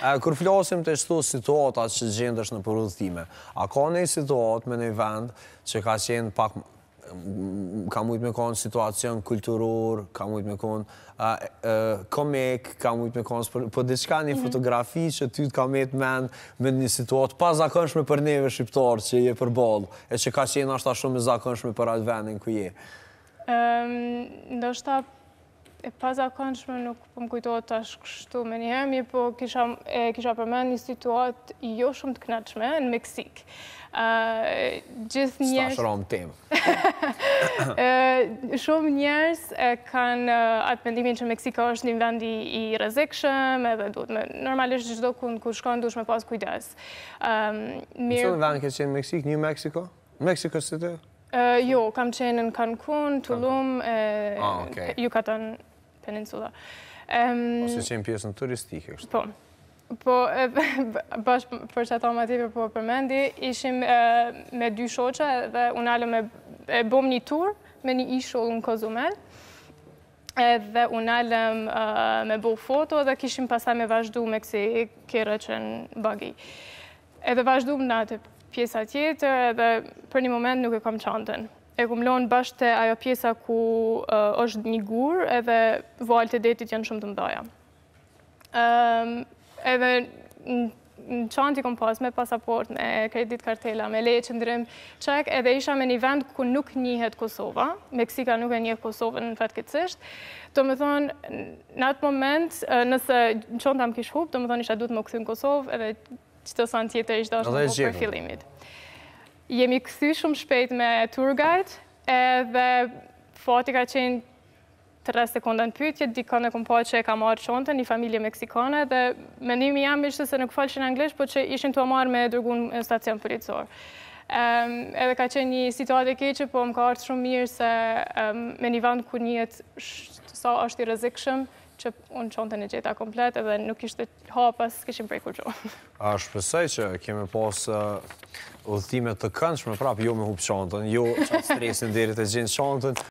Kër flasim të shtu situatat që gjendësh në përrutime, a ka një situat me një vend që ka qenë pak... Mm, ka mujtë me konë situacion kulturur, ka mujtë me konë komik, ka mujtë me konë... Po dhe një mhm. fotografi që ty të ka me të menë me një situatë pa zakënshme për neve shqiptarë që je për bolë, e që ka qenë ashta shumë me zakënshme për atë vendin ku je. Ndo shta E paza kanëshme nuk po kujtojt kujtoj të kështu me një hemi, po kisha përmen një situatë jo shumë të knatëshme në Meksikë. Shumë njërës kanë atë mendimin që Meksika është një vendi i rëzikëshëm edhe duhet me normalisht gjithë do kënë kur shkonë dush me pas kujdes. Në që në vendë këtë qenë Meksikë, një Meksiko? Meksiko së të të? Jo, kam qenë në Cancun, Tulum, ah, Yucatan, peninsula. Ose qenë pjesën turistike, është? Po, po, bashkë për që ato ma tipe po përmendi, ishim me dy shoqe dhe unë alë me bom një tur me një isho në Kozumel, dhe unë alëm me bo foto dhe kishim pasaj me vazhdu me kësi kire që në bagi. Edhe vazhdu me në atë pjesa tjetër dhe për një moment nuk e kam qantën e kumlon bashkë të ajo pjesa ku është një gurë edhe valët të detit janë shumë të mdoja. Edhe në qanë t'i kom pas me pasaport, me kredit kartela, me leje qëndrim, qek, edhe isha me një vend ku nuk njihet Kosova, Meksika nuk e njëhet Kosova në fatë këtësisht, të më thonë, në atë moment, nëse në qanë t'am kishë hup, të më thonë isha du të më këthin Kosovë, edhe qëtë sanë tjetër ishtë dashë në për fillimit jemi këthy shumë shpejt me tour guide, edhe fati ka qenë të rrës të kondën pytje, dikone po që e ka marrë qonte, një familje meksikone, dhe menimi jam ishte se nuk falëshin anglesh, po që ishin të marrë me dërgun në stacion përritësor. Edhe ka qenë një situatë e keqë, po më ka artë shumë mirë se me një vend ku njët sa është i rëzikëshëm, që unë qonë të një gjitha komplet edhe nuk ishte hapës, këshim prej kur qonë. A shpesaj që kemi pas ullëtime të këndshme prapë, jo me hupë qonë jo që atë stresin dherit e gjithë qonë